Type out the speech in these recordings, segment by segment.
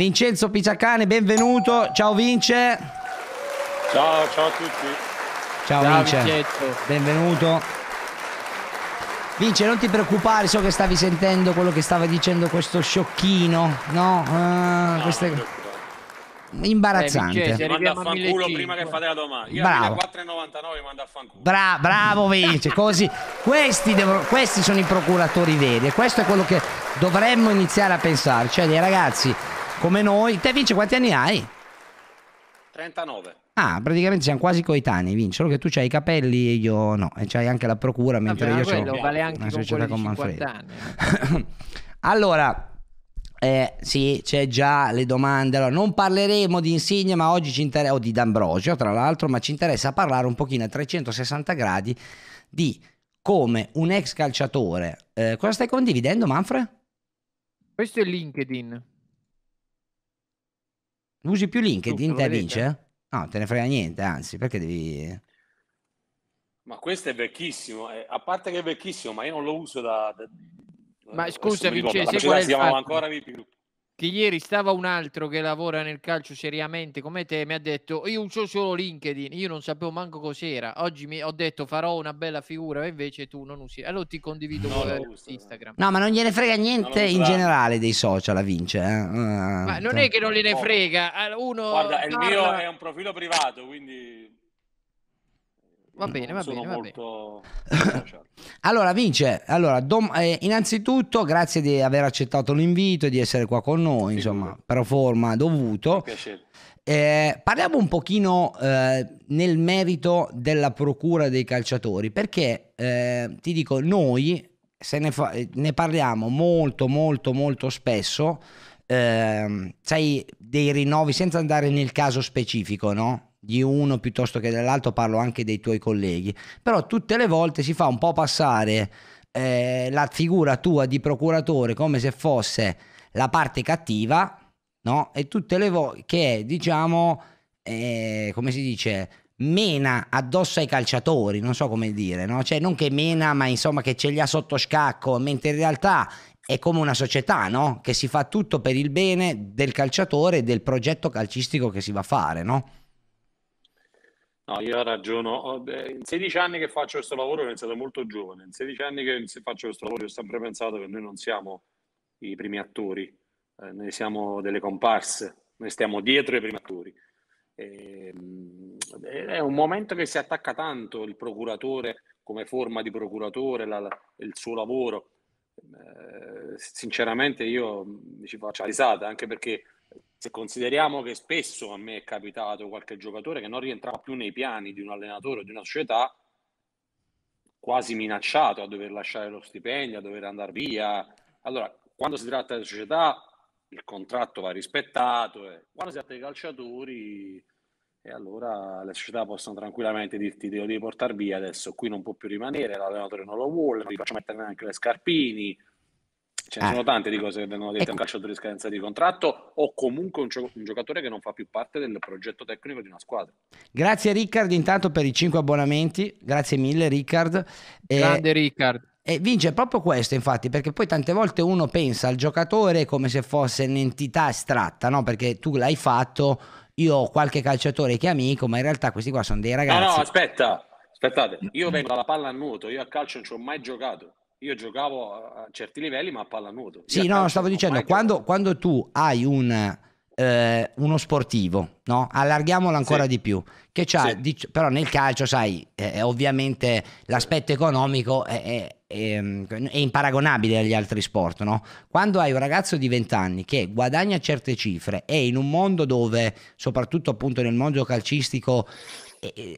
Vincenzo Picciacane, benvenuto. Ciao Vince. Ciao, ciao a tutti. Ciao, ciao Vince. Vincenzo. Benvenuto. Vince, non ti preoccupare, so che stavi sentendo quello che stava dicendo questo sciocchino, no? Uh, no queste... Imbarazzante. Eh, Vincenzo, manda a fanculo prima che fate la domanda. Io a 4,99 manda a fanculo. Bra- bravo Vince, così. Questi, devono, questi sono i procuratori veri e questo è quello che dovremmo iniziare a pensare. Cioè dei ragazzi come noi. Te Vince quanti anni hai? 39. Ah, praticamente siamo quasi coetanei, Vince, solo che tu hai i capelli e io no, e c'hai anche la procura, mentre Vabbè, io quello ho vale anche una società con, con Manfredo. allora, eh, sì, c'è già le domande. Allora, non parleremo di Insigne, ma oggi ci interessa, o di D'Ambrosio, tra l'altro, ma ci interessa parlare un pochino a 360 gradi di come un ex calciatore. Eh, cosa stai condividendo, Manfred? Questo è LinkedIn. Usi più LinkedIn, te vince? No, te ne frega niente, anzi, perché devi... Ma questo è vecchissimo, eh, a parte che è vecchissimo, ma io non lo uso da... da ma eh, scusa Vincenzo, qual è il fatto? ancora di più che ieri stava un altro che lavora nel calcio seriamente come te, mi ha detto io uso solo LinkedIn, io non sapevo manco cos'era, oggi mi ho detto farò una bella figura e invece tu non usi, allora ti condivido no, con eh. Instagram. No, ma non gliene frega niente in generale dei social a Vince. Eh? Ma non ah. è che non gliene frega, uno... Guarda, parla... il mio è un profilo privato, quindi... Va bene, va bene, va bene. allora, Vince, allora, dom- eh, innanzitutto grazie di aver accettato l'invito e di essere qua con noi, sì, insomma, sì. per forma dovuto. Eh, parliamo un pochino eh, nel merito della procura dei calciatori, perché eh, ti dico, noi se ne, fa- eh, ne parliamo molto, molto, molto spesso, ehm, sai, dei rinnovi senza andare nel caso specifico, no? di uno piuttosto che dell'altro, parlo anche dei tuoi colleghi, però tutte le volte si fa un po' passare eh, la figura tua di procuratore come se fosse la parte cattiva, no? E tutte le volte che è, diciamo, eh, come si dice, mena addosso ai calciatori, non so come dire, no? Cioè non che mena, ma insomma che ce li ha sotto scacco, mentre in realtà è come una società, no? Che si fa tutto per il bene del calciatore e del progetto calcistico che si va a fare, no? No, io ragiono, oh, in 16 anni che faccio questo lavoro ho iniziato molto giovane, in 16 anni che faccio questo lavoro ho sempre pensato che noi non siamo i primi attori, eh, noi siamo delle comparse, noi stiamo dietro i primi attori. E, ehm, è un momento che si attacca tanto il procuratore come forma di procuratore, la, il suo lavoro. Eh, sinceramente io ci faccio risata anche perché se consideriamo che spesso a me è capitato qualche giocatore che non rientrava più nei piani di un allenatore o di una società, quasi minacciato a dover lasciare lo stipendio, a dover andare via. Allora, quando si tratta di società, il contratto va rispettato, eh. quando si tratta di calciatori, e allora le società possono tranquillamente dirti devo devi portare via adesso, qui non può più rimanere, l'allenatore non lo vuole, non ti faccio mettere neanche le scarpini, Ce ne eh. sono tante di cose che vengono dette a un ecco. calciatore di scadenza di contratto o comunque un, gio- un, giocatore che non fa più parte del progetto tecnico di una squadra. Grazie Riccard intanto per i 5 abbonamenti, grazie mille Riccard. Eh, Grande eh, Riccard. E vince proprio questo, infatti, perché poi tante volte uno pensa al giocatore come se fosse un'entità astratta, no? Perché tu l'hai fatto, io ho qualche calciatore che è amico, ma in realtà questi qua sono dei ragazzi. No, no, aspetta, aspettate, io vengo dalla palla a nuoto, io a calcio non ci ho mai giocato io giocavo a certi livelli ma a pallanuoto. Sì, no, stavo dicendo, quando, quando, tu hai un, eh, uno sportivo, no? allarghiamolo ancora sì. di più, che c'ha, sì. di, però nel calcio, sai, eh, eh ovviamente l'aspetto economico è, è, è, imparagonabile agli altri sport, no? Quando hai un ragazzo di 20 anni che guadagna certe cifre e in un mondo dove, soprattutto appunto nel mondo calcistico,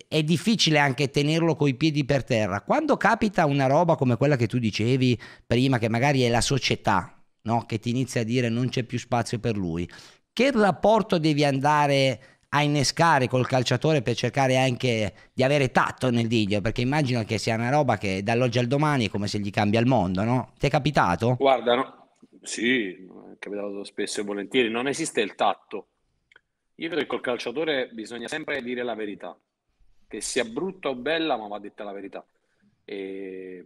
è difficile anche tenerlo coi piedi per terra. Quando capita una roba come quella che tu dicevi prima, che magari è la società no? che ti inizia a dire non c'è più spazio per lui, che rapporto devi andare a innescare col calciatore per cercare anche di avere tatto nel diglio? Perché immagino che sia una roba che dall'oggi al domani è come se gli cambia il mondo, no? Ti è capitato? Guarda, no. sì, è capitato spesso e volentieri, non esiste il tatto. Io credo che col calciatore bisogna sempre dire la verità che sia brutta o bella, ma va detta la verità. E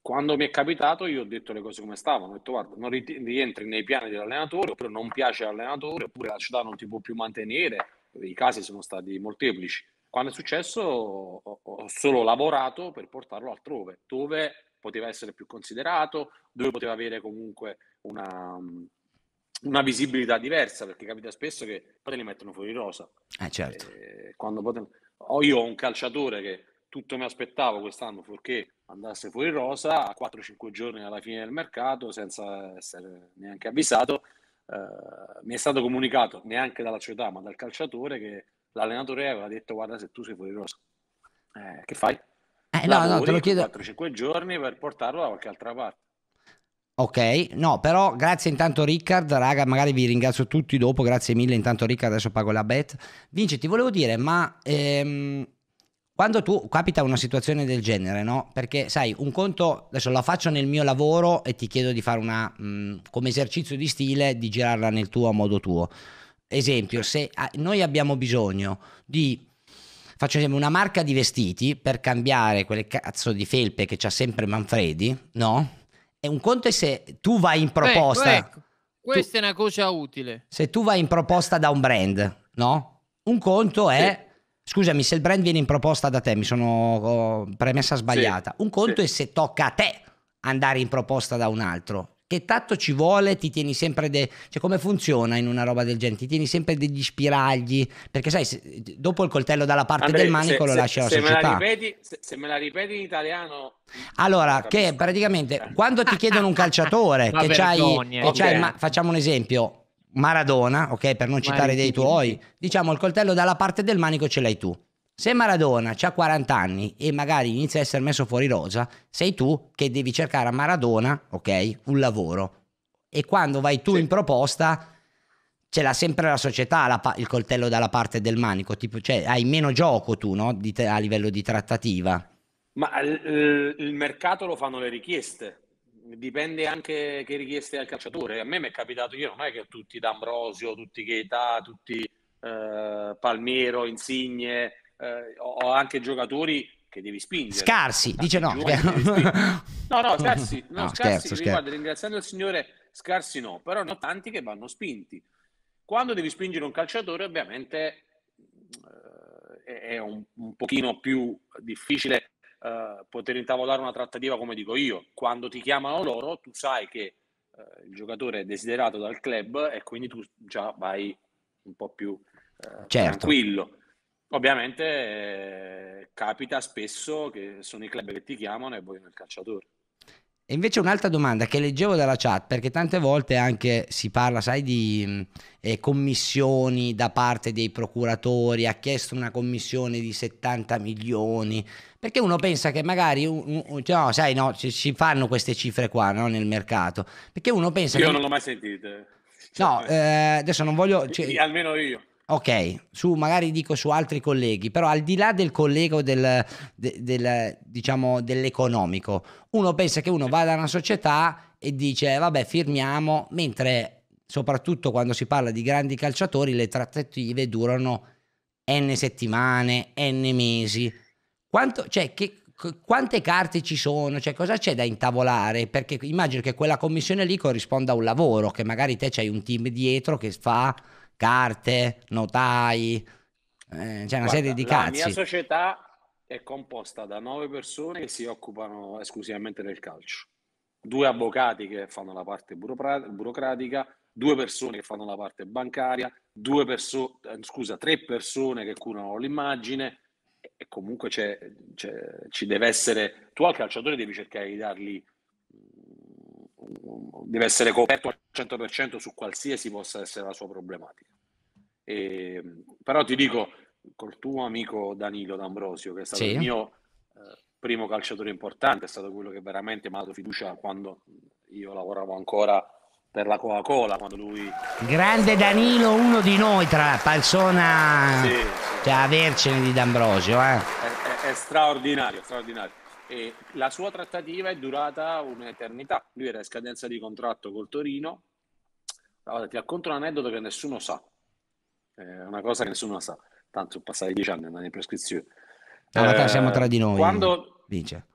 quando mi è capitato, io ho detto le cose come stavano: ho detto, guarda, non rientri nei piani dell'allenatore, oppure non piace l'allenatore, oppure la città non ti può più mantenere. I casi sono stati molteplici. Quando è successo, ho solo lavorato per portarlo altrove, dove poteva essere più considerato, dove poteva avere comunque una, una visibilità diversa, perché capita spesso che poi li mettono fuori rosa. Eh, certo. Eh, quando, poten- io ho un calciatore che tutto mi aspettavo quest'anno fuorché andasse fuori rosa a 4-5 giorni alla fine del mercato senza essere neanche avvisato. Eh, mi è stato comunicato neanche dalla società ma dal calciatore che l'allenatore aveva detto guarda se tu sei fuori rosa eh, che fai? Eh, no, no, te lo chiedo. 4-5 giorni per portarlo da qualche altra parte. Ok, no, però grazie intanto Ricard, raga, magari vi ringrazio tutti dopo, grazie mille intanto Ricard, adesso pago la bet. Vince, ti volevo dire, ma ehm, quando tu capita una situazione del genere, no? Perché sai, un conto, adesso la faccio nel mio lavoro e ti chiedo di fare una, mh, come esercizio di stile, di girarla nel tuo a modo tuo. Esempio, se a, ah, noi abbiamo bisogno di faccio esempio una marca di vestiti per cambiare quelle cazzo di felpe che c'ha sempre Manfredi, no? è un conto è se tu vai in ecco, proposta. Ecco, ecco. Questa tu, è una cosa utile. Se tu vai in proposta da un brand, no? Un conto è. Sì. Scusami, se il brand viene in proposta da te, mi sono oh, premessa sbagliata. Sì. Un conto sì. è se tocca a te andare in proposta da un altro che tanto ci vuole, ti tieni sempre de... cioè come funziona in una roba del genere? Ti tieni sempre degli spiragli, perché sai, se, dopo il coltello dalla parte Andrei, del manico se, lo lascia la società. Me la ripeti, se, me la ripeti in italiano... Allora, che praticamente eh. quando ti chiedono un calciatore, che c'hai, che c'hai ma, facciamo un esempio, Maradona, ok, per non citare dei tuoi, diciamo il coltello dalla parte del manico ce l'hai tu. Se Maradona ha 40 anni e magari inizia a essere messo fuori rosa, sei tu che devi cercare a Maradona, ok, un lavoro. E quando vai tu sì. in proposta, ce l'ha sempre la società la pa- il coltello dalla parte del manico, tipo, cioè hai meno gioco tu no? Te- a livello di trattativa. Ma l- il mercato lo fanno le richieste, dipende anche che richieste al calciatore. A me mi è capitato, io non è che tutti D'Ambrosio, tutti Gaeta, tutti eh, Palmiero, Insigne, eh, ho anche giocatori che devi spingere. Scarsi, dice no. No, no, scarsi, no, no scherzo, scarsi scherzo. ringraziando il Signore, scarsi no, però ne ho tanti che vanno spinti. Quando devi spingere un calciatore, ovviamente eh, è un, un pochino più difficile eh, poter intavolare una trattativa come dico io. Quando ti chiamano loro, tu sai che eh, il giocatore è desiderato dal club e quindi tu già vai un po' più eh, certo. tranquillo. Ovviamente eh, capita spesso che sono i club che ti chiamano e vogliono il calciatore. E invece un'altra domanda che leggevo dalla chat, perché tante volte anche si parla, sai, di mm, eh, commissioni da parte dei procuratori, ha chiesto una commissione di 70 milioni, perché uno pensa che magari, cioè, no, sai, no, ci, ci, fanno queste cifre qua no, nel mercato, perché uno pensa... Io che... non l'ho mai sentita. No, eh, adesso non voglio... Cioè... Almeno io ok, su, magari dico su altri colleghi, però al di là del collega o del, del, del, diciamo, dell'economico, uno pensa che uno vada a una società e dice vabbè firmiamo, mentre soprattutto quando si parla di grandi calciatori le trattative durano n settimane, n mesi. Quanto, cioè, che, quante carte ci sono, cioè cosa c'è da intavolare? Perché immagino che quella commissione lì corrisponda a un lavoro, che magari te c'hai un team dietro che fa carte, notai, eh, c'è cioè una Guarda, serie di cazzi. La mia società è composta da nove persone che si occupano esclusivamente del calcio. Due avvocati che fanno la parte burocratica, due persone che fanno la parte bancaria, due perso- eh, scusa, tre persone che curano l'immagine e comunque c'è, c'è, ci deve essere, tu al calciatore devi cercare di dargli deve essere coperto al 100% su qualsiasi possa essere la sua problematica. E, ehm, però ti dico, col tuo amico Danilo D'Ambrosio, che è stato sì. il mio eh, primo calciatore importante, è stato quello che veramente mi ha dato fiducia quando io lavoravo ancora per la Coca-Cola, quando lui... Grande Danilo, uno di noi, tra persona sì, sì. cioè, avercene di D'Ambrosio. Eh. È, è, è straordinario, straordinario e la sua trattativa è durata un'eternità. Lui era in scadenza di contratto col Torino. Allora, ti racconto un aneddoto che nessuno sa. È una cosa che nessuno sa. Tanto sono passati dieci anni andando in prescrizione. Allora, eh, siamo tra di noi. Quando,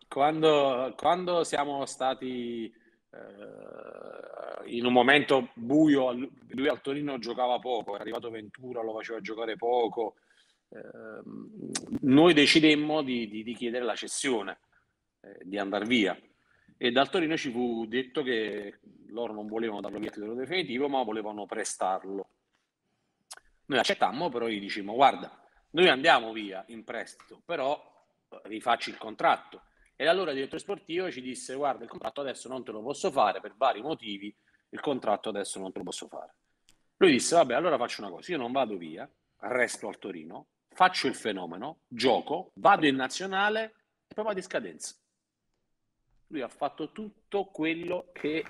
quando, quando siamo stati eh, in un momento buio, lui al Torino giocava poco, è arrivato Ventura, lo faceva giocare poco. Eh, noi decidemmo di, di, di chiedere la cessione eh, di andare via. E dal Torino ci fu detto che loro non volevano darlo via a titolo definitivo, ma volevano prestarlo. Noi accettammo, però gli dicemmo, guarda, noi andiamo via in prestito, però eh, rifacci il contratto. E allora il direttore sportivo ci disse, guarda, il contratto adesso non te lo posso fare per vari motivi, il contratto adesso non te lo posso fare. Lui disse, vabbè, allora faccio una cosa, io non vado via, resto al Torino, faccio il fenomeno, gioco, vado in nazionale e poi vado in scadenza lui ha fatto tutto quello che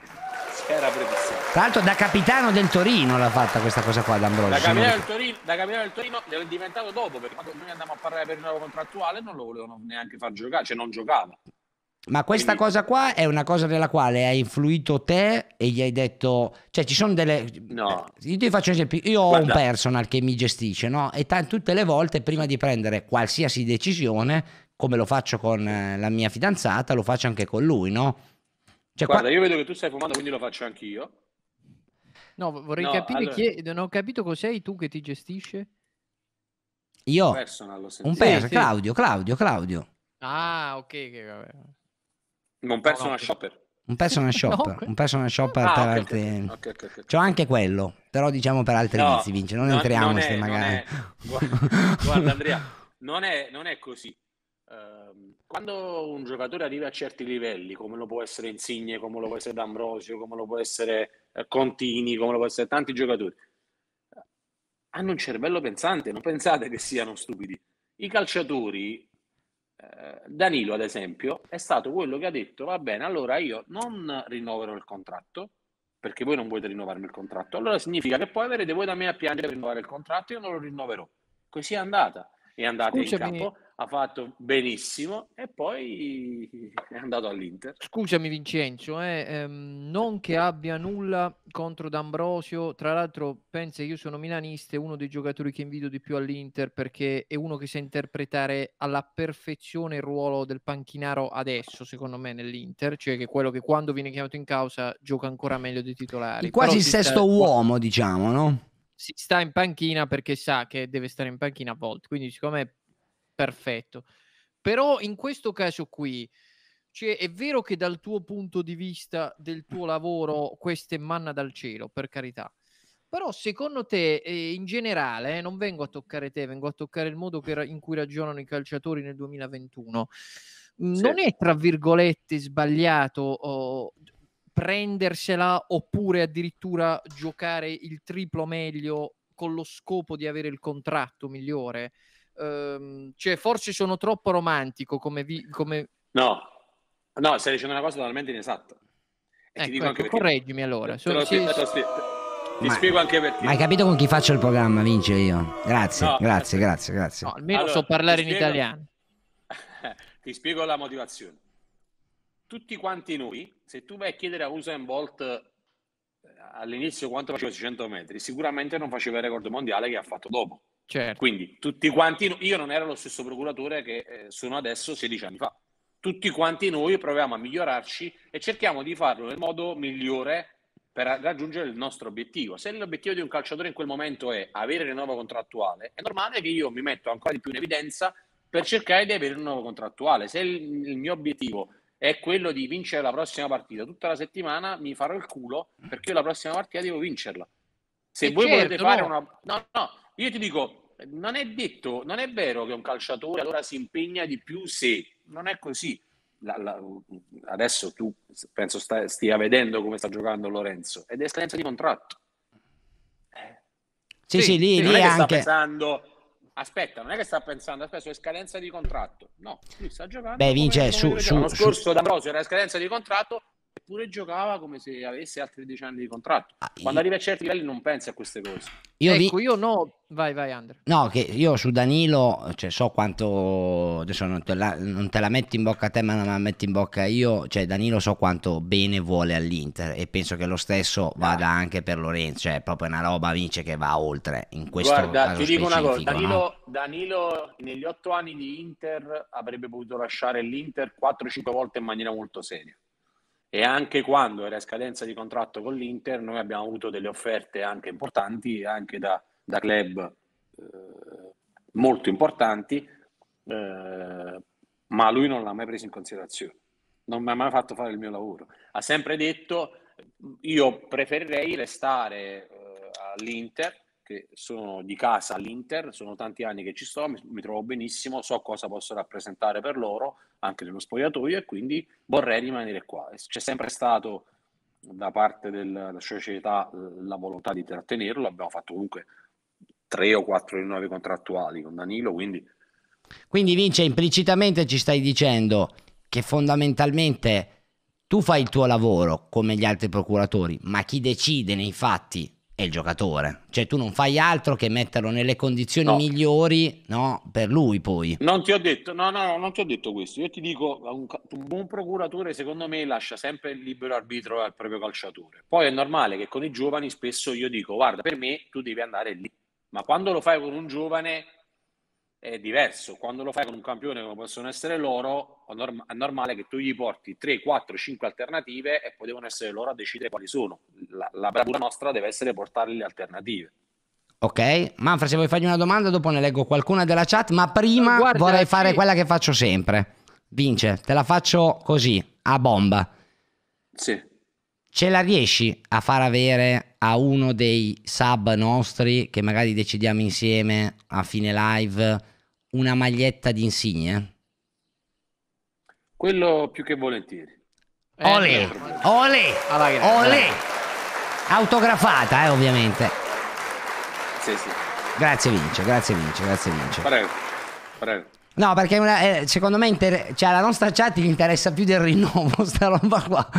era prefissato. Tra l'altro da capitano del Torino l'ha fatta questa cosa qua D'Ambrosio. Da capitano del Torino, da capitano del Torino è diventato dopo perché quando noi andiamo a parlare per il nuovo contrattuale non lo volevano neanche far giocare, cioè non giocava. Ma questa Quindi... cosa qua è una cosa nella quale hai influito te e gli hai detto, cioè ci sono delle... No. Eh, io ti faccio un esempio, io ho Guarda. un personal che mi gestisce, no? E t- tutte le volte prima di prendere qualsiasi decisione come lo faccio con eh, la mia fidanzata, lo faccio anche con lui, no? Cioè, Guarda, qua... io vedo che tu stai fumando, quindi lo faccio anch'io. No, vorrei no, capire allora... chi è, non ho capito cos'hai tu che ti gestisce. Io? Personal, un personal, sì, Claudio, Claudio, Claudio. Ah, ok, che vabbè. Un personal no, shopper. Un personal shopper, no. un personal shopper ah, per okay, altri... Okay, okay, C'ho anche quello, però diciamo per altri no, vizi, Vince, non, non entriamoci magari. È... Guarda, guarda Andrea, non è, non è così. Ehm, quando un giocatore arriva a certi livelli, come lo può essere Insigne, come lo può essere D'Ambrosio, come lo può essere eh, Contini, come lo può essere tanti giocatori, hanno un cervello pensante, non pensate che siano stupidi. I calciatori, eh, Danilo ad esempio, è stato quello che ha detto, va bene, allora io non rinnoverò il contratto, perché voi non volete rinnovarmi il contratto, allora significa che poi avrete voi da me a piangere per rinnovare il contratto, io non lo rinnoverò. Così è andata, è andata Scusami. in campo ha fatto benissimo e poi è andato all'Inter. Scusami Vincenzo, eh, ehm, non che abbia nulla contro D'Ambrosio, tra l'altro pensa che io sono milanista, è uno dei giocatori che invidio di più all'Inter perché è uno che sa interpretare alla perfezione il ruolo del panchinaro adesso, secondo me, nell'Inter, cioè che quello che quando viene chiamato in causa gioca ancora meglio dei titolari. E quasi il sesto sta... uomo, diciamo, no? Si sta in panchina perché sa che deve stare in panchina a volte, quindi siccome perfetto. Però in questo caso qui, cioè, è vero che dal tuo punto di vista del tuo lavoro questa è manna dal cielo, per carità. Però secondo te, eh, in generale, eh, non vengo a toccare te, vengo a toccare il modo che, in cui ragionano i calciatori nel 2021. Mm, sì. Non è, tra virgolette, sbagliato oh, prendersela oppure addirittura giocare il triplo meglio con lo scopo di avere il contratto migliore? ehm, cioè forse sono troppo romantico come, vi, come... No, no, stai dicendo una cosa totalmente inesatta. E ecco, ecco perché... correggimi allora. Sono, sì, sì, sì. Ti ma, spiego anche perché. Ma hai capito con chi faccio il programma, Vince io? Grazie, no, grazie, grazie, grazie. No, almeno allora, so parlare in italiano. ti spiego la motivazione. Tutti quanti noi, se tu vai a chiedere a Usain Bolt eh, all'inizio quanto faceva 600 metri, sicuramente non faceva il record mondiale che ha fatto dopo. Certo. Quindi tutti quanti, io non ero lo stesso procuratore che eh, sono adesso 16 anni fa. Tutti quanti noi proviamo a migliorarci e cerchiamo di farlo nel modo migliore per raggiungere il nostro obiettivo. Se l'obiettivo di un calciatore in quel momento è avere il rinnovo contrattuale, è normale che io mi metto ancora di più in evidenza per cercare di avere un nuovo contrattuale. Se il, il, mio obiettivo è quello di vincere la prossima partita, tutta la settimana mi farò il culo perché io la prossima partita devo vincerla. Se e eh, voi certo, volete fare no. una... No, no, io ti dico, non è detto, non è vero che un calciatore allora si impegna di più se non è così. La, la, adesso tu penso sta, stia vedendo come sta giocando Lorenzo ed è scadenza di contratto. Sì, sì, sì lì, lì anche. Sta pensando, aspetta, non è che sta pensando, aspetta, è scadenza di contratto. No, lui sta giocando. Beh, vince su, su, L'anno scorso su. D'Ambrosio era scadenza di contratto, eppure giocava come se avesse altri 10 anni di contratto. Ah, Quando io... arrivi a certi livelli non pensi a queste cose. Io ecco, vi... io no. Vai, vai, Andrea. No, che io su Danilo, cioè, so quanto. Adesso non te, la, non te la metto in bocca a te, ma non la metto in bocca io. Cioè, Danilo, so quanto bene vuole all'Inter e penso che lo stesso vada anche per Lorenzo. Cioè, è proprio una roba vince che va oltre. In questo Guarda, ti dico una cosa: Danilo, no? Danilo, negli otto anni di Inter, avrebbe potuto lasciare l'Inter 4-5 volte in maniera molto seria e anche quando era scadenza di contratto con l'Inter noi abbiamo avuto delle offerte anche importanti, anche da, da club eh, molto importanti, eh, ma lui non l'ha mai preso in considerazione, non mi ha mai fatto fare il mio lavoro. Ha sempre detto io preferirei restare eh, all'Inter perché sono di casa all'Inter, sono tanti anni che ci sto, mi, mi trovo benissimo, so cosa posso rappresentare per loro anche nello spogliatoio e quindi vorrei rimanere qua. C'è sempre stato da parte della società la volontà di trattenerlo, abbiamo fatto comunque tre o quattro rinnovi contrattuali con Danilo, quindi... Quindi Vince, implicitamente ci stai dicendo che fondamentalmente tu fai il tuo lavoro come gli altri procuratori, ma chi decide nei fatti è il giocatore. Cioè tu non fai altro che metterlo nelle condizioni no. migliori no, per lui poi. Non ti ho detto, no, no, non ti ho detto questo. Io ti dico, un, un buon procuratore secondo me lascia sempre il libero arbitro al proprio calciatore. Poi è normale che con i giovani spesso io dico, guarda, per me tu devi andare lì. Ma quando lo fai con un giovane è diverso. Quando lo fai con un campione come possono essere loro, è normale che tu gli porti 3, 4, 5 alternative e poi devono essere loro a decidere quali sono. La, la bravura nostra deve essere portare le alternative. Ok, Manfred, se vuoi fargli una domanda, dopo ne leggo qualcuna della chat, ma prima Guarda, vorrei fare quella che faccio sempre. Vince, te la faccio così, a bomba. Sì. Ce la riesci a far avere a uno dei sub nostri che magari decidiamo insieme a fine live una maglietta di insigne? Quello più che volentieri. Eh, ole, ole, ole, autografata eh, ovviamente. Sì, sì. Grazie Vince, grazie Vince, grazie Vince. Prego, prego. No, perché una, eh, secondo me inter- cioè, la nostra chat gli interessa più del rinnovo, sta roba qua.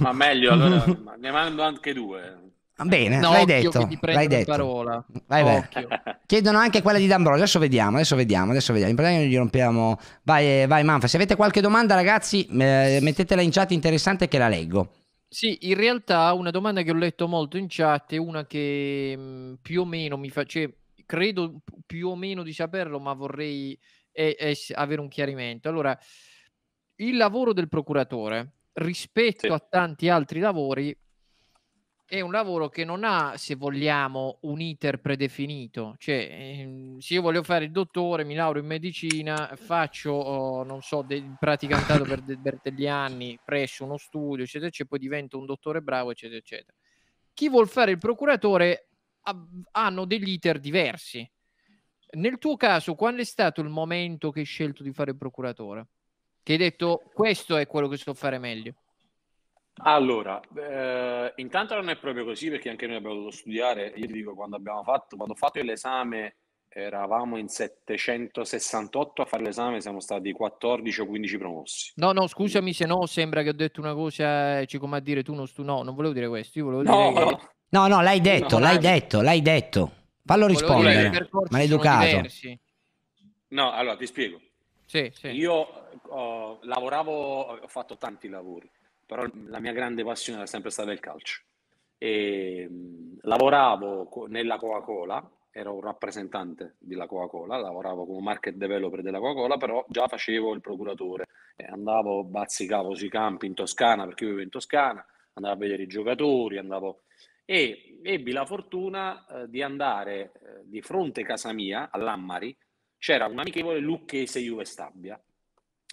Ma meglio, allora ne mando anche due. Ah, bene, no, l'hai occhio, detto. L'hai detto. Parola. Vai, vai. Chiedono anche quella di D'Ambrosio. Adesso vediamo, adesso vediamo, adesso vediamo. In pratica gli rompiamo. Vai, eh, vai Manfa. Se avete qualche domanda, ragazzi, mettetela in chat interessante che la leggo. Sì, in realtà una domanda che ho letto molto in chat è una che mm, più o meno mi fa. Cioè, credo più o meno di saperlo, ma vorrei eh, eh, avere un chiarimento. Allora, il lavoro del procuratore rispetto sì. a tanti altri lavori è un lavoro che non ha, se vogliamo, un iter predefinito. Cioè, ehm, se io voglio fare il dottore, mi laureo in medicina, faccio, oh, non so, del praticantato per, de- per degli anni presso uno studio, eccetera, eccetera, poi divento un dottore bravo, eccetera, eccetera. Chi vuol fare il procuratore ha, hanno degli iter diversi. Nel tuo caso, qual è stato il momento che hai scelto di fare il procuratore? Che hai detto, questo è quello che so fare meglio. Allora, eh, intanto non è proprio così perché anche noi abbiamo dovuto studiare. Io ti dico, quando abbiamo fatto, quando ho fatto l'esame, eravamo in 768 a fare l'esame, siamo stati 14 o 15 promossi. No, no, scusami se no, sembra che ho detto una cosa, eh, ci come a dire tu non stu... No, non volevo dire questo, io volevo no, Che... No, no, l'hai detto, no, l'hai no. detto, l'hai detto. Fallo rispondere, maleducato. No, allora ti spiego. Sì, sì. Io oh, lavoravo, ho fatto tanti lavori però la mia grande passione era sempre stata il calcio. E, ehm, lavoravo nella Coca-Cola, ero un rappresentante della Coca-Cola, lavoravo come market developer della Coca-Cola, però già facevo il procuratore, eh, andavo, bazzicavo sui campi in Toscana, perché io vivo in Toscana, andavo a vedere i giocatori, andavo... E ebbi la fortuna eh, di andare eh, di fronte a casa mia, all'Ammari, c'era un amichevole lucchese Juve Stabia,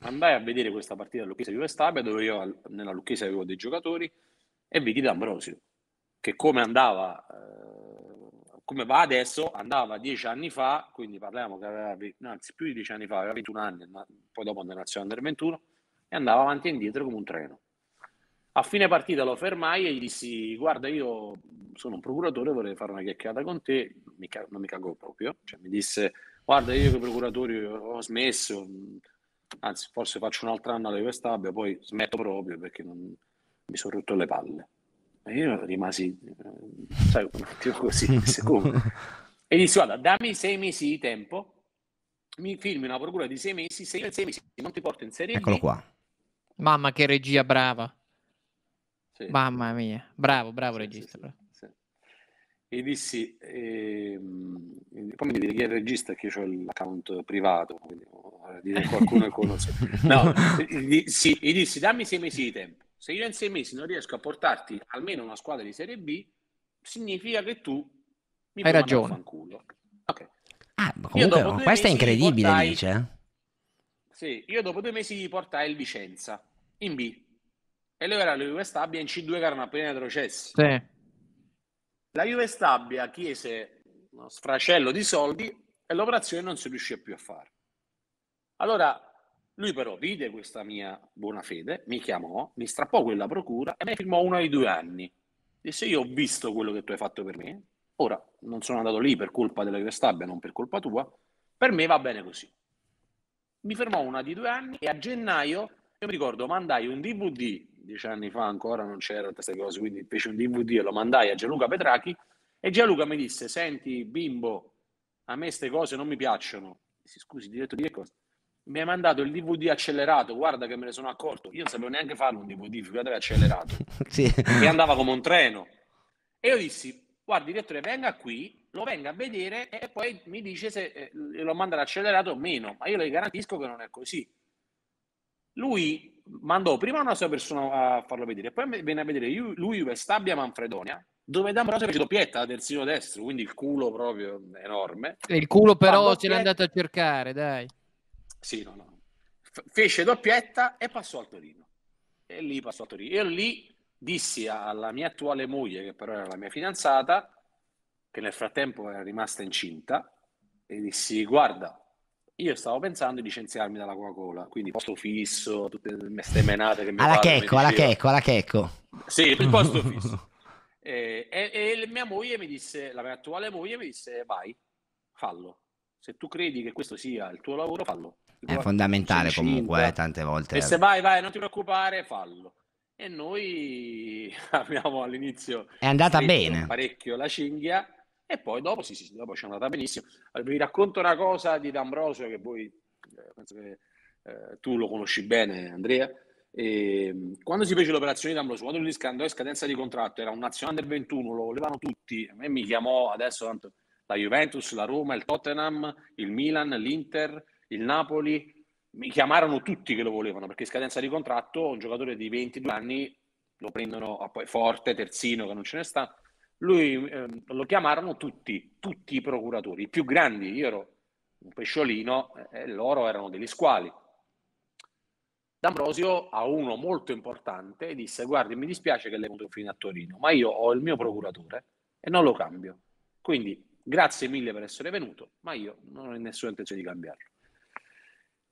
andai a vedere questa partita della Lucchese Juve Stabia dove io nella Lucchese avevo dei giocatori e vidi D'Ambrosio che come andava eh, come va adesso andava dieci anni fa quindi parliamo che aveva anzi più di dieci anni fa aveva 21 anni poi dopo andava nazionale under 21 e andava avanti e indietro come un treno a fine partita lo fermai e gli dissi guarda io sono un procuratore vorrei fare una chiacchierata con te mica, non mi cago proprio cioè, mi disse guarda io che procuratore ho smesso anzi forse faccio un altro anno alle West poi smetto proprio perché non... mi sono rotto le palle. E io rimasi, eh, sai, tipo così, secondo. E dissi, guarda, dammi sei mesi di tempo, mi firmi una procura di sei mesi, se sei mesi non ti porto in Serie Eccolo B... qua. Mamma che regia brava. Sì. Mamma mia, bravo, bravo sì, regista. Sì, bravo. E dissi, ehm, poi mi dite chi è il regista che ho l'account privato, quindi dire qualcuno conosce. No, sì, gli dissi dammi sei mesi di tempo. Se io in sei mesi non riesco a portarti almeno una squadra di Serie B, significa che tu mi hai ragione. Okay. Ah, comunque, no, questa è incredibile, portai, dice. Eh. Sì, io dopo due mesi gli portai il Vicenza in B. E lui era la Juve Stabia in C2 che erano appena retrocessi. Sì. La Juve Stabia chiese uno sfracello di soldi e l'operazione non si riuscì più a fare. Allora lui però vide questa mia buona fede, mi chiamò, mi strappò quella procura e mi firmò uno ai due anni. Disse io ho visto quello che tu hai fatto per me, ora non sono andato lì per colpa della Verstappen, non per colpa tua, per me va bene così. Mi fermò una di due anni e a gennaio, io mi ricordo, mandai un DVD, dieci anni fa ancora non c'erano queste cose, quindi feci un DVD e lo mandai a Gianluca Petrachi e Gianluca mi disse, senti bimbo, a me queste cose non mi piacciono. Si scusi, diretto di che cosa? mi hai mandato il DVD accelerato, guarda che me ne sono accorto, io non sapevo neanche farlo un DVD, figuratevi accelerato, sì. che andava come un treno. E io dissi, guarda direttore, venga qui, lo venga a vedere e poi mi dice se eh, lo manda l'accelerato o meno, ma io le garantisco che non è così. Lui mandò prima una sua persona a farlo vedere, poi venne a vedere lui Stabia Manfredonia, dove D'Ambrosio fece doppietta del terzino destro, quindi il culo proprio enorme. E il culo però ce l'è andato a cercare, dai. Sì, no, no. fece doppietta e passò al Torino. E lì passò al Torino. E lì dissi alla mia attuale moglie, che però era la mia fidanzata, che nel frattempo era rimasta incinta, e dissi, guarda, io stavo pensando di licenziarmi dalla Coca-Cola, quindi posto fisso, tutte le stemenate che mi Alla checco, alla checco, alla checco. Sì, il posto fisso. E, e, e, mia moglie mi disse, la mia attuale moglie mi disse, vai, fallo. Se tu credi che questo sia il tuo lavoro, fallo. È fondamentale comunque, 5. Eh, tante volte. E se vai, vai, non ti preoccupare, fallo. E noi abbiamo all'inizio... È andata bene. Parecchio la cinghia e poi dopo, sì, sì, dopo ci è andata benissimo. Vi racconto una cosa di D'Ambrosio che voi, eh, penso che eh, tu lo conosci bene, Andrea. E, ehm, quando si fece l'operazione di D'Ambrosio, quando lui scandò in scadenza di contratto, era un nazionale del 21, lo volevano tutti. A me mi chiamò adesso tanto, la Juventus, la Roma, il Tottenham, il Milan, l'Inter il Napoli, mi chiamarono tutti che lo volevano perché scadenza di contratto, un giocatore di 22 anni lo prendono a ah, poi forte, terzino che non ce ne sta, lui eh, lo chiamarono tutti, tutti i procuratori, i più grandi, io ero un pesciolino eh, e loro erano degli squali. D'Ambrosio a uno molto importante disse guardi mi dispiace che lei è venuto fino a Torino, ma io ho il mio procuratore e non lo cambio. Quindi grazie mille per essere venuto, ma io non ho nessuna intenzione di cambiarlo.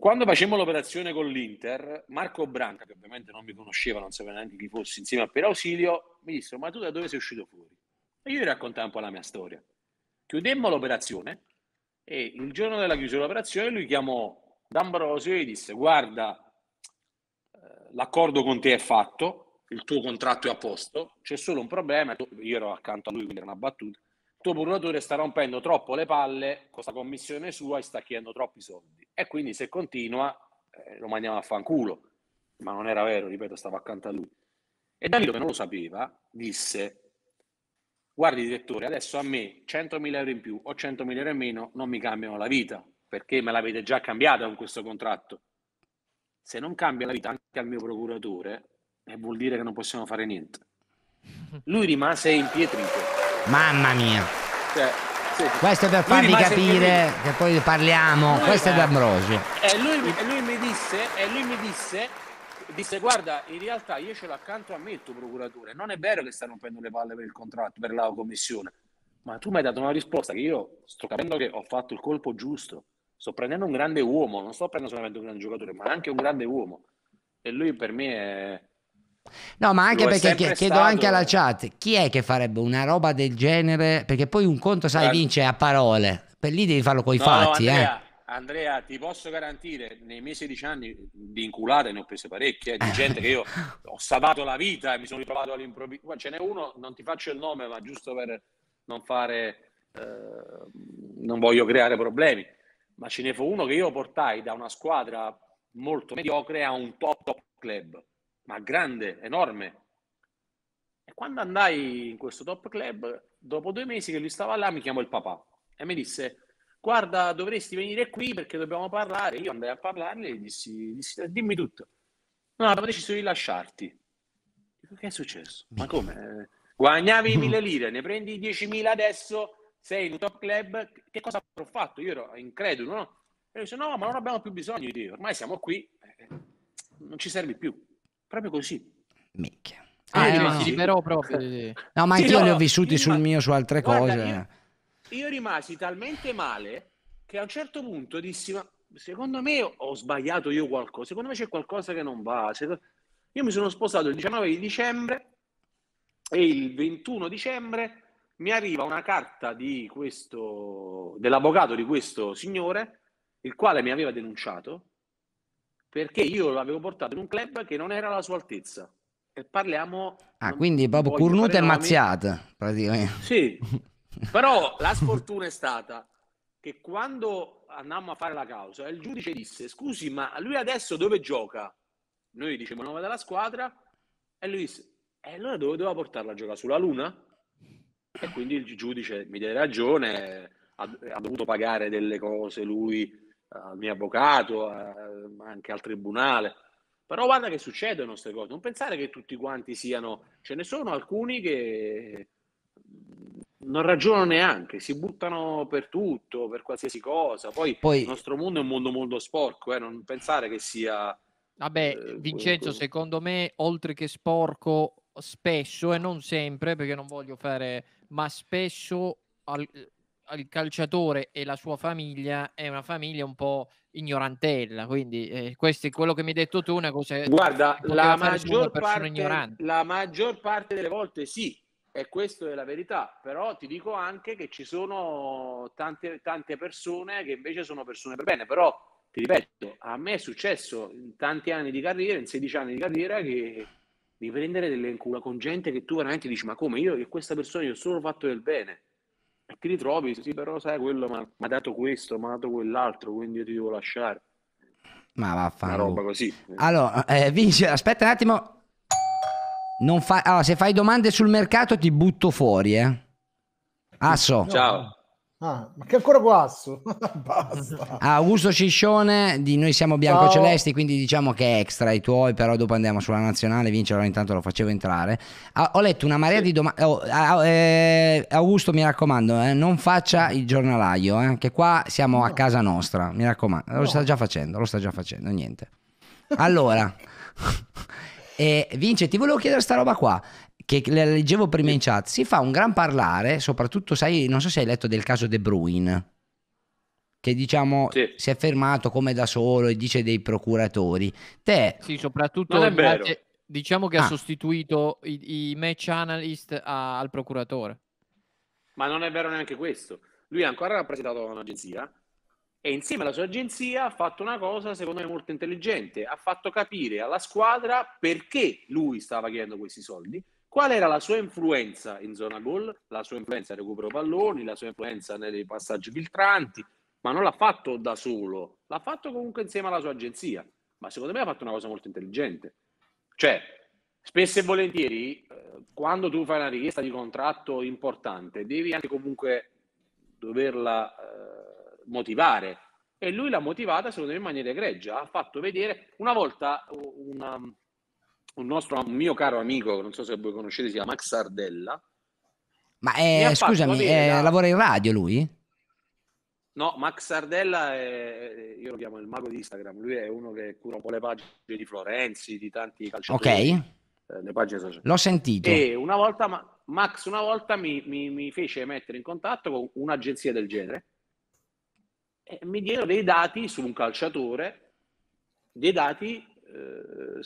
Quando facemmo l'operazione con l'Inter, Marco Branca, che ovviamente non mi conosceva, non sapeva neanche chi fosse, insieme a Perausilio, mi disse, ma tu da dove sei uscito fuori? E io gli raccontai un po' la mia storia. Chiudemmo l'operazione e il giorno della chiusura dell'operazione lui chiamò D'Ambrosio e gli disse, guarda, eh, l'accordo con te è fatto, il tuo contratto è a posto, c'è solo un problema, io ero accanto a lui, quindi era una battuta, tuo procuratore sta rompendo troppo le palle con questa commissione sua e sta chiedendo troppi soldi. E quindi se continua eh, lo mandiamo a fanculo. Ma non era vero, ripeto, stava accanto a lui. E Danilo, che non lo sapeva, disse, guardi direttore, adesso a me 100.000 euro in più o 100.000 euro in meno non mi cambiano la vita, perché me l'avete già cambiata con questo contratto. Se non cambia la vita anche al mio procuratore, eh, vuol dire che non possiamo fare niente. Lui rimase impietrito. Mamma mia. Cioè, sì. Questo è per farvi capire che poi parliamo. Lui, Questo eh, è D'Ambrosio. E lui, lui, mi disse, e lui mi disse, disse, guarda, in realtà io ce l'ho accanto a me il tuo procuratore. Non è vero che sta rompendo le palle per il contratto, per la commissione. Ma tu mi hai dato una risposta che io sto capendo che ho fatto il colpo giusto. Sto prendendo un grande uomo, non sto prendendo solamente un grande giocatore, ma anche un grande uomo. E lui per me è No, ma anche Lui perché chiedo stato... anche alla chat, chi è che farebbe una roba del genere? Perché poi un conto, sai, vince a parole, per lì devi farlo coi no, fatti, Andrea, eh. Andrea, ti posso garantire, nei miei 16 anni di inculate ne ho prese parecchie, eh, di gente che io ho salvato la vita e mi sono ritrovato all'improvviso. ce n'è uno, non ti faccio il nome, ma giusto per non fare, eh, non voglio creare problemi, ma ce ne fu uno che io portai da una squadra molto mediocre a un top top club ma grande, enorme. E quando andai in questo top club, dopo due mesi che lui stava là, mi chiamò il papà e mi disse, guarda, dovresti venire qui perché dobbiamo parlare. Io andai a parlargli e gli dissi, dissi, dimmi tutto. No, abbiamo deciso di lasciarti. Dico, che è successo? Ma come? Guagnavi mm. mille lire, ne prendi 10.000 adesso, sei in top club, che cosa ho fatto? Io ero incredulo, no? E io dice, no, ma non abbiamo più bisogno di te, ormai siamo qui, eh, non ci servi più proprio così. Minchia. Ah, eh, eh no. si liberò proprio. No, ma anch'io no, li ho vissuti sul mio, su altre guarda, cose. Io, io, rimasi talmente male che a un certo punto dissi, ma secondo me ho sbagliato io qualcosa, secondo me c'è qualcosa che non va. Io mi sono sposato il 19 di dicembre e il 21 dicembre mi arriva una carta di questo, dell'avvocato di questo signore, il quale mi aveva denunciato, perché io l'avevo portato in un club che non era alla sua altezza. E parliamo... Ah, quindi proprio cornuta e mazziata, praticamente. Sì, però la sfortuna è stata che quando andammo a fare la causa, il giudice disse, scusi, ma lui adesso dove gioca? Noi diciamo il nome della squadra e lui disse, e allora dove doveva portarla a giocare? Sulla Luna? E quindi il giudice mi diede ragione, ha, ha dovuto pagare delle cose lui al mio avvocato, a, anche al tribunale. Però guarda che succedono queste cose, non pensare che tutti quanti siano, ce ne sono alcuni che non ragionano neanche, si buttano per tutto, per qualsiasi cosa. Poi, Poi... il nostro mondo è un mondo molto sporco, eh? non pensare che sia... Vabbè, eh, Vincenzo, quello... secondo me, oltre che sporco, spesso e non sempre, perché non voglio fare, ma spesso al il calciatore e la sua famiglia è una famiglia un po' ignorantella, quindi eh, questo è quello che mi hai detto tu, una cosa Guarda, la maggior, parte, la maggior parte delle volte sì, e questa è la verità, però ti dico anche che ci sono tante, tante persone che invece sono persone per bene, però ti ripeto, a me è successo in tanti anni di carriera, in 16 anni di carriera, che di prendere delle incula con gente che tu veramente dici ma come io che questa persona io ho solo fatto del bene ti ritrovi, sì, però sai, quello mi ha dato questo, mi ha dato quell'altro, quindi io ti devo lasciare. Ma vaffanculo. Una roba così. Allora, eh, Vince, aspetta un attimo. Non Fa... Allora, se fai domande sul mercato ti butto fuori, eh. Asso. Ciao. Ah, ma che ancora guasso? Basta. Augusto Ciccione di Noi siamo biancocelesti, quindi diciamo che è extra i tuoi, però dopo andiamo sulla nazionale, vincere ogni tanto lo facevo entrare. Ah, ho letto una marea sì. di domande. Oh, ah, ah, eh, Augusto, mi raccomando, eh, non faccia il giornalaio, eh, che qua siamo no. a casa nostra, mi raccomando. Lo sta già facendo, lo sta già facendo, niente. Allora, e, eh, Vince, ti volevo chiedere sta roba qua che le leggevo prima in chat, si fa un gran parlare, soprattutto, sai, non so se hai letto del caso De Bruyne, che diciamo sì. si è fermato come da solo e dice dei procuratori. Te... Sì, soprattutto... Non è vero. Diciamo che ah. ha sostituito i, i match analyst a, al procuratore. Ma non è vero neanche questo. Lui è ancora rappresentato da un'agenzia e insieme alla sua agenzia ha fatto una cosa secondo me molto intelligente. Ha fatto capire alla squadra perché lui stava chiedendo questi soldi Qual era la sua influenza in zona gol? La sua influenza recupero palloni, la sua influenza nei passaggi filtranti, ma non l'ha fatto da solo, l'ha fatto comunque insieme alla sua agenzia. Ma secondo me ha fatto una cosa molto intelligente. Cioè, spesso e volentieri, eh, quando tu fai una richiesta di contratto importante, devi anche comunque doverla eh, motivare. E lui l'ha motivata, secondo me, in maniera egregia. Ha fatto vedere una volta una, un, nostro, un mio caro amico, non so se voi conoscete, si chiama Max Sardella. Ma è, eh, scusami, è, eh, la... lavora in radio lui? No, Max Sardella è, eh, io lo chiamo il mago di Instagram, lui è uno che cura un po' le pagine di Florenzi, di tanti calciatori. Ok. le pagine sociali. L'ho sentito. E una volta, Max una volta mi, mi, mi fece mettere in contatto con un'agenzia del genere e mi diede dei dati su un calciatore, dei dati eh,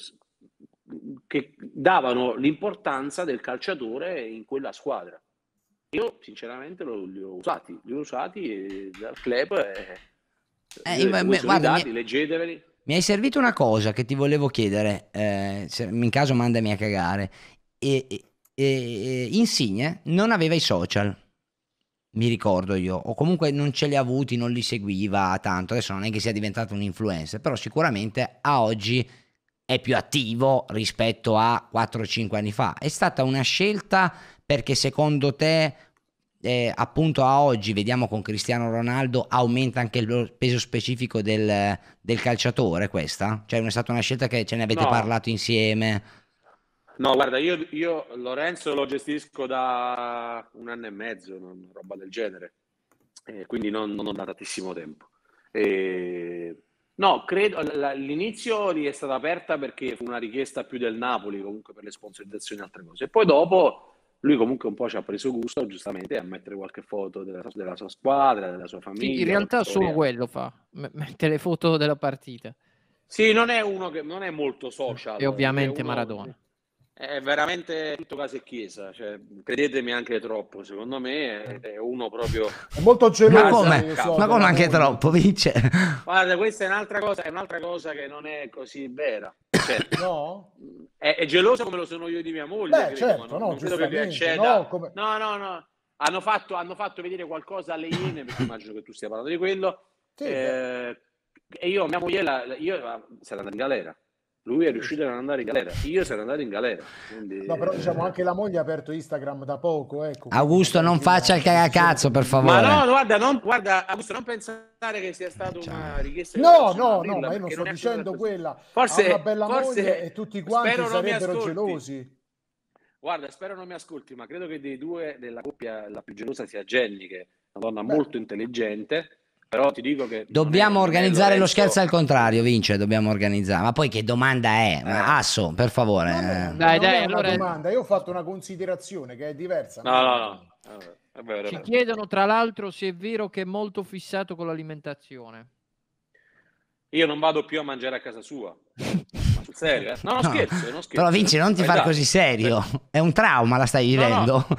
che davano l'importanza del calciatore in quella squadra. Io sinceramente lo, li ho usati, li ho usati dal club. E, eh, io, beh, guarda, dati, mi, leggeteveli. Mi hai servito una cosa che ti volevo chiedere, eh, se, in caso mandami a cagare. E, e, e, Insigne non aveva i social, mi ricordo io, o comunque non ce li ha avuti, non li seguiva tanto. Adesso non è che sia diventato un influencer, però sicuramente a oggi è più attivo rispetto a 4-5 anni fa. È stata una scelta perché secondo te eh, appunto a oggi vediamo con Cristiano Ronaldo aumenta anche il peso specifico del, del calciatore questa? Cioè non è stata una scelta che ce ne avete no. parlato insieme? No, guarda, io, io, Lorenzo lo gestisco da un anno e mezzo, non, roba del genere, eh, quindi non, non, ho da tantissimo tempo. E No, credo all'inizio è stata aperta perché fu una richiesta più del Napoli comunque per le sponsorizzazioni e altre cose. E poi dopo lui comunque un po' ci ha preso gusto, giustamente, a mettere qualche foto della, della sua squadra, della sua famiglia. In realtà solo quello fa, mettere foto della partita. Sì, non è uno che non è molto social. E ovviamente uno, Maradona è veramente tutto casa e chiesa, cioè, credetemi anche troppo, secondo me è, uno proprio... È molto geloso. Ma come, so, ma come anche uno. troppo, vince? Guarda, questa è un'altra cosa, è un'altra cosa che non è così vera. Cioè, no? È, è, geloso come lo sono io di mia moglie, Beh, credo, certo, no, non credo che No, come... no, no, no. Hanno fatto, hanno fatto vedere qualcosa alle Iene, perché immagino che tu stia parlando di quello. Sì, eh, e io, mia moglie, la, io, ah, sarà andata in galera lui è riuscito ad andare in galera. Io sarei andato in galera. Quindi... No, però diciamo anche la moglie ha aperto Instagram da poco. Ecco. Augusto, non faccia il cagacazzo, per favore. Ma no, guarda, non, guarda, Augusto, non pensare che sia stata una richiesta. No, no, no, ma io non sto non dicendo quella. Forse è una bella forse, moglie e tutti quanti sarebbero gelosi. Guarda, spero non mi ascolti, ma credo che dei due della coppia la più gelosa sia Jenny, che è una donna Beh. molto intelligente però ti dico che... Dobbiamo organizzare lo scherzo al contrario, Vince, dobbiamo organizzare. Ma poi che domanda è? Eh. Asso, per favore. No, eh. dai, dai, allora... Domanda. Io ho fatto una considerazione che è diversa. No, no, no. Eh, vabbè, vabbè, Ci vabbè. chiedono tra l'altro se è vero che è molto fissato con l'alimentazione. Io non vado più a mangiare a casa sua. serio, eh? no, no, scherzo, non scherzo. Però Vince, non ti far così serio. È un trauma, la stai vivendo.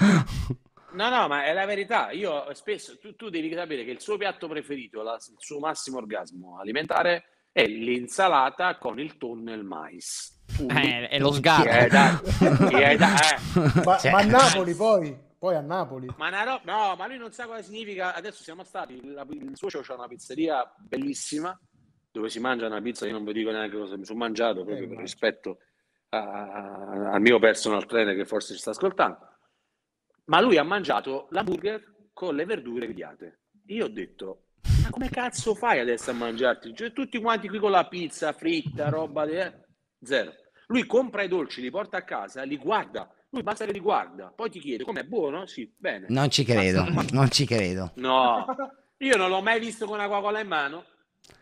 No, no, ma è la verità. Io spesso, tu, tu devi sapere che il suo piatto preferito, la, il suo massimo orgasmo alimentare è l'insalata con il tonno e il mais. eh, è lo sgarro. È da, è da, eh. ma, cioè, ma, a eh. Napoli poi. Poi a Napoli. Ma ro- no, ma lui non sa cosa significa. Adesso siamo stati. La, il suo c'è una pizzeria bellissima dove si mangia una pizza. Io non vi dico neanche cosa mi sono mangiato proprio eh, per immagino. rispetto a, al mio personal trainer che forse ci sta ascoltando ma lui ha mangiato l'hamburger con le verdure grigliate. Io ho detto, ma come cazzo fai adesso a mangiarti? Cioè, tutti quanti qui con la pizza fritta, roba di... De... Eh? Zero. Lui compra i dolci, li porta a casa, li guarda. Lui basta che li guarda, poi ti chiede com'è buono? Sì, bene. Non ci credo, basta. non ci credo. No, io non l'ho mai visto con una Coca-Cola in mano.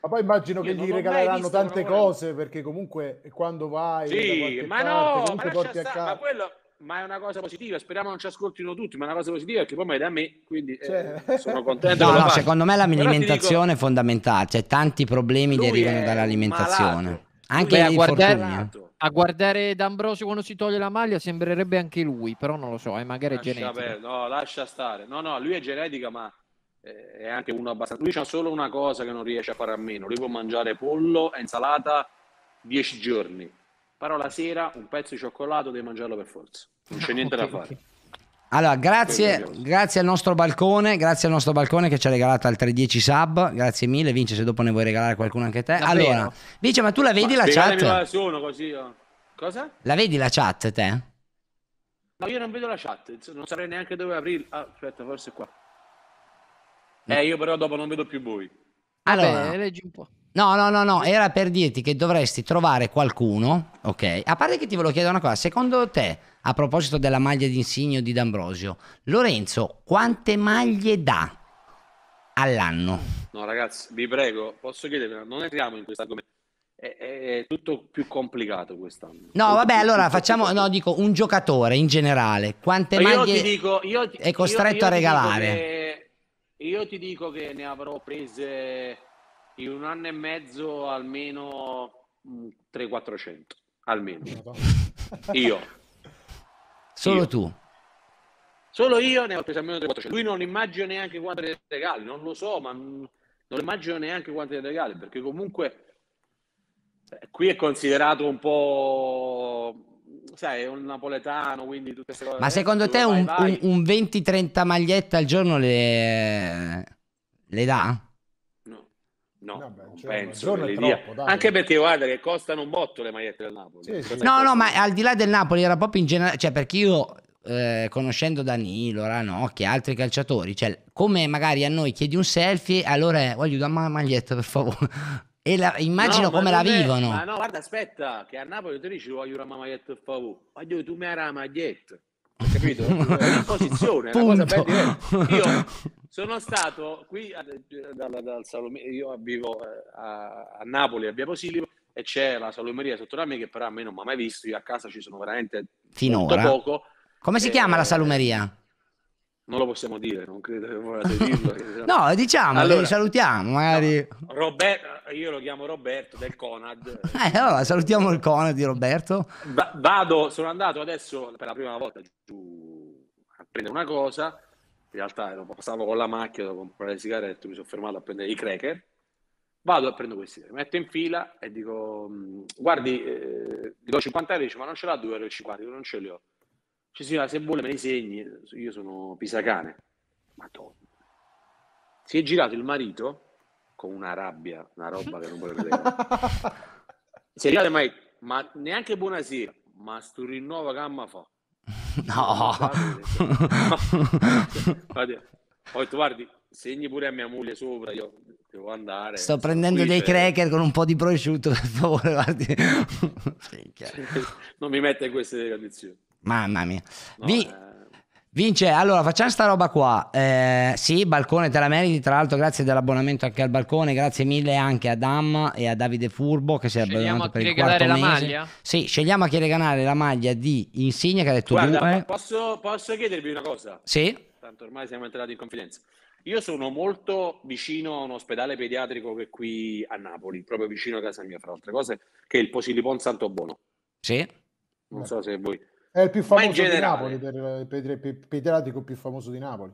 Ma poi immagino io che gli regaleranno tante cose perché comunque quando vai... Sì, ma no, ma, porti a casa. ma quello ma è una cosa positiva. Speriamo non ci ascoltino tutti, ma è una cosa positiva perché poi è da me, quindi eh, cioè. eh, sono contento. No, no, secondo me la l'alimentazione dico, è fondamentale, cioè tanti problemi derivano dall'alimentazione. Malato. Anche a guardare, eh. a guardare D'Ambrosio quando si toglie la maglia sembrerebbe anche lui, però non lo so, eh, magari lascia è genetico. Per, no, lascia stare. No, no, lui è genetica, ma eh, è anche uno abbastanza... Lui c'ha solo una cosa che non riesce a fare a meno. Lui può mangiare pollo e insalata 10 giorni però la sera un pezzo di cioccolato devi mangiarlo per forza. Non c'è niente okay, da fare. Okay. Allora, grazie, grazie, al nostro balcone, grazie al nostro balcone che ci ha regalato altre 10 sub, grazie mille, Vince se dopo ne vuoi regalare qualcuno anche te. Davvero? Allora, Vince, ma tu la vedi ma la chat? La solo così. Oh. Cosa? La vedi la chat te? Ma io non vedo la chat, non saprei neanche dove aprirla. Ah, aspetta, forse qua. Eh. eh, io però dopo non vedo più voi. Allora, Vabbè, leggi un po'. No, no, no, no, era per dirti che dovresti trovare qualcuno, ok? A parte che ti volevo chiedere una cosa, secondo te, a proposito della maglia d'insigno di D'Ambrosio, Lorenzo quante maglie dà all'anno? No, ragazzi, vi prego, posso chiedervi, non entriamo in questo argomento. È, è, è, tutto più complicato quest'anno. No, vabbè, allora facciamo, no, dico un giocatore in generale, quante io maglie dico, ti, è costretto io, io a regalare? Che, io ti dico che ne avrò prese in un anno e mezzo almeno 300-400, mm, almeno. Io. Solo io. tu. Solo io ne ho preso almeno 300-400. Lui non immagino neanche quante regali, non lo so, ma mm, non immagino neanche quante regali, perché comunque cioè, qui è considerato un po' sai, un napoletano, quindi tutte queste cose. Ma eh, secondo te un, un, un 20-30 magliette al giorno le, le dà? No, Vabbè, cioè, penso troppo, anche perché guarda che costano un botto le magliette del Napoli. Sì, sì. No, no, ma al di là del Napoli era proprio in generale, cioè perché io eh, conoscendo Danilo, Ranocchi e altri calciatori, cioè come magari a noi chiedi un selfie, allora voglio da una maglietta per favore. E la, immagino no, come la vivono. Ma no, guarda, aspetta, che a Napoli tu dici voglio una maglietta per favore, voglio tu mi hai la maglietta capito? È posizione, è una cosa Io sono stato qui a, dal, dal Salome, io vivo eh, a, a, Napoli, a Via Posilio, e c'è la salumeria sotto la me che però a me non mi ha mai visto, io a casa ci sono veramente Finora. poco. Come si e, chiama la eh, salumeria? Non lo possiamo dire, non credo che volete dirlo. no, diciamo, allora, salutiamo magari. No, io lo chiamo Roberto del Conad. Eh, allora salutiamo il Conad di Roberto. Va- vado, sono andato adesso per la prima volta, giù a prendere una cosa, in realtà ero passato con la macchina, devo comprare le sigarette, mi sono fermato a prendere i cracker, vado e prendo questi, li metto in fila e dico, mm, guardi, eh, do 50 euro, dice, ma non ce l'ha 2,50 euro, dico, non ce li ho. Dice, signora, se vuole me li segni, io sono pisacane. Madonna. Si è girato il marito con una rabbia, una roba che non vuole vedere. si è girato mai, ma neanche buonasera, ma sto rinnovo gamma fa. No. Guardi, ho detto, guardi, segni pure a mia moglie sopra, io devo andare. Sto prendendo dei per... cracker con un po' di prosciutto, per favore, guardi. non mi mette in queste condizioni. Mamma mia. No, Vi... eh Vince, allora facciamo sta roba qua. Eh, sì, Balcone te la meriti, tra l'altro grazie dell'abbonamento anche al Balcone, grazie mille anche a Dam e a Davide Furbo che si è abbonato per il quarto la Maglia? Sì, scegliamo a chi regalare la maglia di Insigne che ha detto Guarda, due. Posso, posso chiedervi una cosa? Sì. Tanto ormai siamo entrati in confidenza. Io sono molto vicino a un ospedale pediatrico che è qui a Napoli, proprio vicino a casa mia, fra altre cose, che è il Posilipon Santo Bono. Sì. Non so se voi... È il più famoso generale... di Napoli, per, per, per, pediatrico più famoso di Napoli.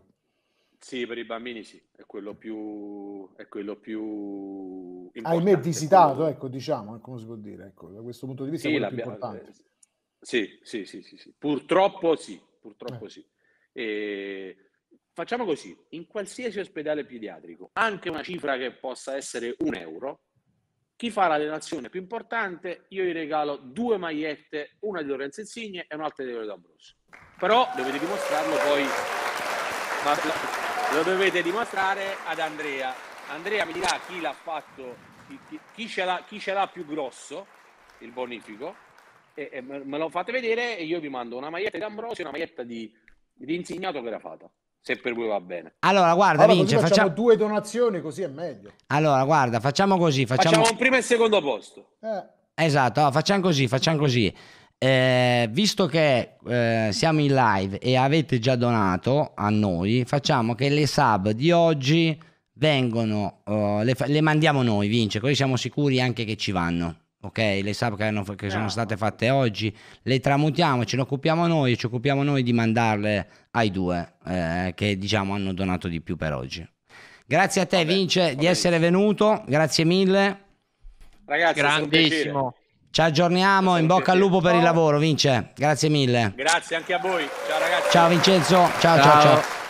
Sì, per i bambini sì, è quello più... È quello più Ahimè visitato, quello... ecco, diciamo, come si può dire, ecco, da questo punto di vista sì, è più importante. Sì, sì, sì, sì, sì, purtroppo sì, purtroppo eh. sì. E... Facciamo così, in qualsiasi ospedale pediatrico, anche una cifra che possa essere un euro, chi fa la donazione più importante, io gli regalo due magliette, una di Lorenzo Insigne e un'altra di Lorenzo D'Ambrosio. Però dovete dimostrarlo poi, lo dovete dimostrare ad Andrea. Andrea mi dirà chi l'ha fatto, chi, chi, chi, ce, l'ha, chi ce l'ha più grosso, il bonifico, e, e me lo fate vedere e io vi mando una maglietta di D'Ambrosio e una maglietta di, di Insignato che era fatta se per voi va bene. Allora, guarda, allora, vince, facciamo, facciamo, due donazioni così è meglio. Allora, guarda, facciamo così, facciamo, facciamo un primo e secondo posto. Eh. Esatto, allora, facciamo così, facciamo così. Eh, visto che eh, siamo in live e avete già donato a noi, facciamo che le sub di oggi vengono, uh, le, le, mandiamo noi, vince, così siamo sicuri anche che ci vanno ok? Le SAP che, hanno, che sono state fatte oggi, le tramutiamo, ce ne occupiamo noi e ci occupiamo noi di mandarle ai due eh, che diciamo hanno donato di più per oggi. Grazie a te vabbè, Vince vabbè. di essere venuto, grazie mille. Ragazzi, grandissimo. Ci aggiorniamo, in bocca al lupo per il lavoro Vince, grazie mille. Grazie anche a voi, ciao ragazzi. Ciao Vincenzo, ciao ciao. ciao. ciao.